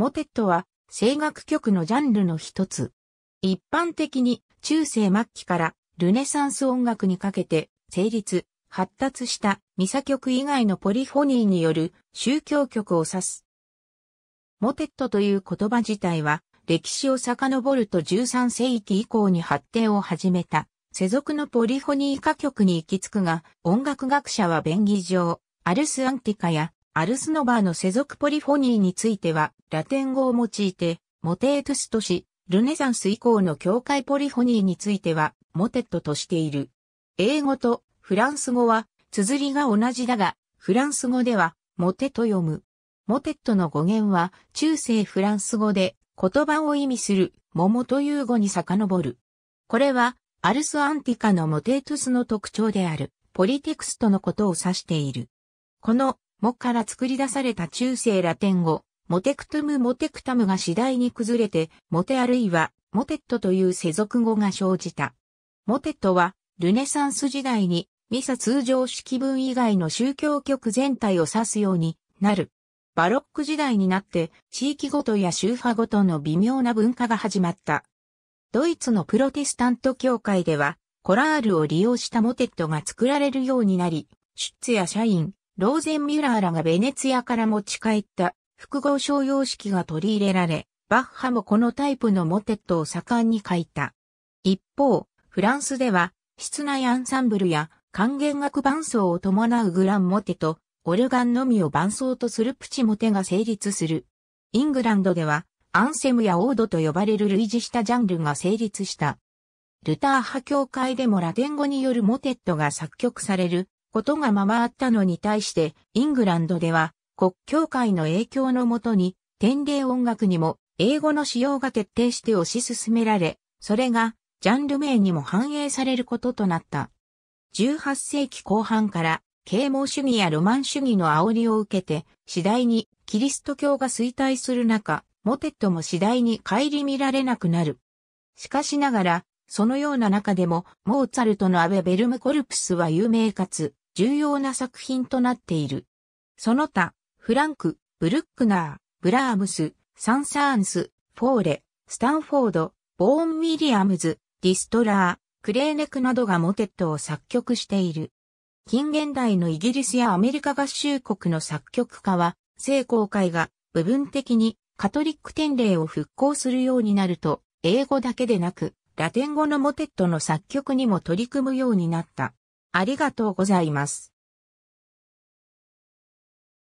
モテットは声楽曲のジャンルの一つ。一般的に中世末期からルネサンス音楽にかけて成立、発達したミサ曲以外のポリフォニーによる宗教曲を指す。モテットという言葉自体は歴史を遡ると13世紀以降に発展を始めた世俗のポリフォニー歌曲に行き着くが音楽学者は便宜上アルスアンティカやアルスノバーの世俗ポリフォニーについては、ラテン語を用いて、モテートゥスとし、ルネサンス以降の教会ポリフォニーについては、モテットとしている。英語とフランス語は、綴りが同じだが、フランス語では、モテと読む。モテットの語源は、中世フランス語で、言葉を意味する、桃という語に遡る。これは、アルスアンティカのモテートゥスの特徴である、ポリテクストのことを指している。このもから作り出された中世ラテン語、モテクトゥムモテクタムが次第に崩れて、モテあるいはモテットという世俗語が生じた。モテットは、ルネサンス時代に、ミサ通常式文以外の宗教曲全体を指すようになる。バロック時代になって、地域ごとや宗派ごとの微妙な文化が始まった。ドイツのプロテスタント教会では、コラールを利用したモテットが作られるようになり、出世や社員、ローゼンミュラーらがベネツィアから持ち帰った複合商用式が取り入れられ、バッハもこのタイプのモテットを盛んに書いた。一方、フランスでは、室内アンサンブルや管弦楽伴奏を伴うグランモテと、オルガンのみを伴奏とするプチモテが成立する。イングランドでは、アンセムやオードと呼ばれる類似したジャンルが成立した。ルター派教会でもラテン語によるモテットが作曲されることがままあったのに対して、イングランドでは、国教会の影響のもとに、典礼音楽にも、英語の使用が徹底して推し進められ、それが、ジャンル名にも反映されることとなった。18世紀後半から、啓蒙主義やロマン主義の煽りを受けて、次第にキリスト教が衰退する中、モテットも次第にり見られなくなる。しかしながら、そのような中でも、モーツァルトのアベベルムコルプスは有名かつ、重要な作品となっている。その他、フランク、ブルックナー、ブラームス、サンサーンス、フォーレ、スタンフォード、ボーン・ウィリアムズ、ディストラー、クレーネクなどがモテットを作曲している。近現代のイギリスやアメリカ合衆国の作曲家は、聖公会が部分的にカトリック典礼を復興するようになると、英語だけでなく、ラテン語のモテットの作曲にも取り組むようになった。ありがとうございます。